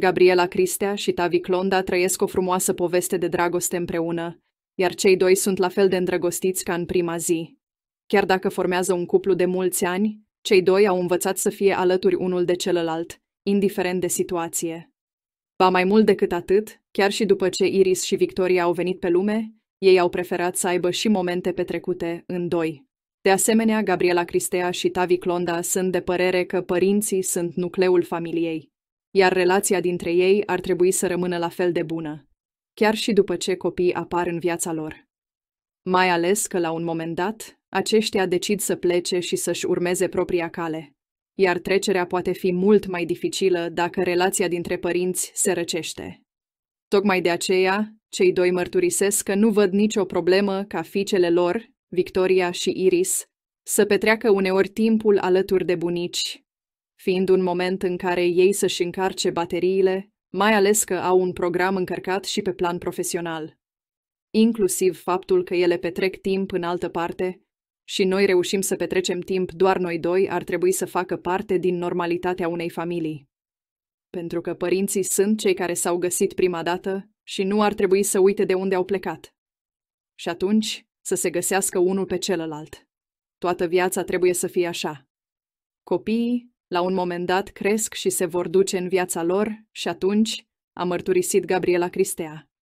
Gabriela Cristea și Tavi Clonda trăiesc o frumoasă poveste de dragoste împreună, iar cei doi sunt la fel de îndrăgostiți ca în prima zi. Chiar dacă formează un cuplu de mulți ani, cei doi au învățat să fie alături unul de celălalt, indiferent de situație. Ba mai mult decât atât, chiar și după ce Iris și Victoria au venit pe lume, ei au preferat să aibă și momente petrecute în doi. De asemenea, Gabriela Cristea și Tavi Clonda sunt de părere că părinții sunt nucleul familiei, iar relația dintre ei ar trebui să rămână la fel de bună, chiar și după ce copiii apar în viața lor. Mai ales că, la un moment dat, aceștia decid să plece și să-și urmeze propria cale, iar trecerea poate fi mult mai dificilă dacă relația dintre părinți se răcește. Tocmai de aceea, cei doi mărturisesc că nu văd nicio problemă ca fiicele lor, Victoria și Iris, să petreacă uneori timpul alături de bunici, fiind un moment în care ei să-și încarce bateriile, mai ales că au un program încărcat și pe plan profesional. Inclusiv faptul că ele petrec timp în altă parte și noi reușim să petrecem timp doar noi doi ar trebui să facă parte din normalitatea unei familii. Pentru că părinții sunt cei care s-au găsit prima dată și nu ar trebui să uite de unde au plecat. Și atunci să se găsească unul pe celălalt. Toată viața trebuie să fie așa. Copiii la un moment dat cresc și se vor duce în viața lor și atunci, a mărturisit Gabriela Cristea.